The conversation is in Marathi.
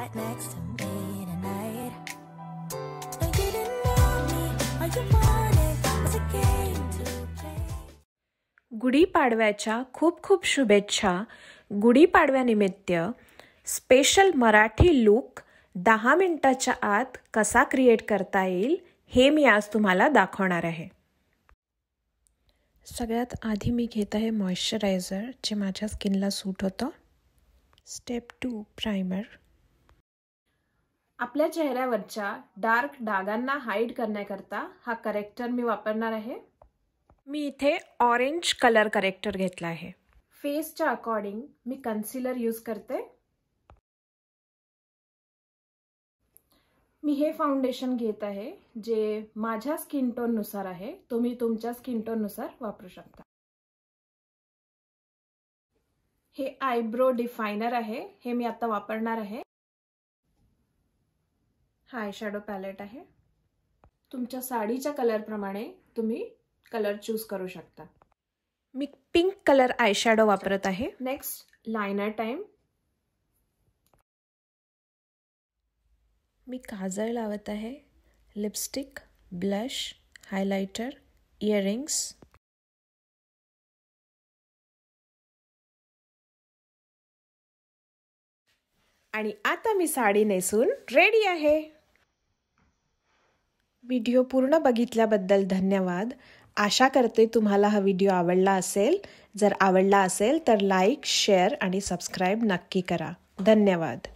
right next to me tonight. No, you didn't know me, Are you wanted It's a game to play. गुढीपाडव्याच्या खूप खूप शुभेच्छा गुढीपाडव्यानिमित्त स्पेशल मराठी लुक दहा मिनटाच्या आत कसा क्रिएट करता येईल हे मी आज तुम्हाला दाखवणार आहे सगळ्यात आधी मी घेत आहे मॉइश्चरायझर जे माझ्या स्किनला सूट होतं स्टेप टू प्रायमर आपल्या चेहऱ्यावरच्या डार्क डागांना हाईड करण्याकरता हा करेक्टर मी वापरणार आहे मी इथे ऑरेंज कलर करेक्टर घेतला आहे फेसच्या अकॉर्डिंग मी कन्सिलर यूज करते मी हे फाउंडेशन घेत आहे जे माझ्या स्किन टोननुसार आहे तुम्ही तुमच्या स्किन टोननुसार वापरू शकता हे आयब्रो डिफायनर आहे हे मी आता वापरणार आहे हा आयशॅडो पॅलेट आहे तुमच्या साडीच्या कलरप्रमाणे तुम्ही कलर चूज करू शकता मी पिंक कलर आयशॅडो वापरत आहे नेक्स्ट लायनर टाइम मी काजळ लावत आहे लिपस्टिक ब्लश हायलायटर इयरिंग्स आणि आता मी साडी नेसून रेडी आहे व्हिडिओ पूर्ण बघितल्याबद्दल धन्यवाद आशा करते तुम्हाला हा व्हिडिओ आवडला असेल जर आवडला असेल तर लाईक शेअर आणि सबस्क्राईब नक्की करा धन्यवाद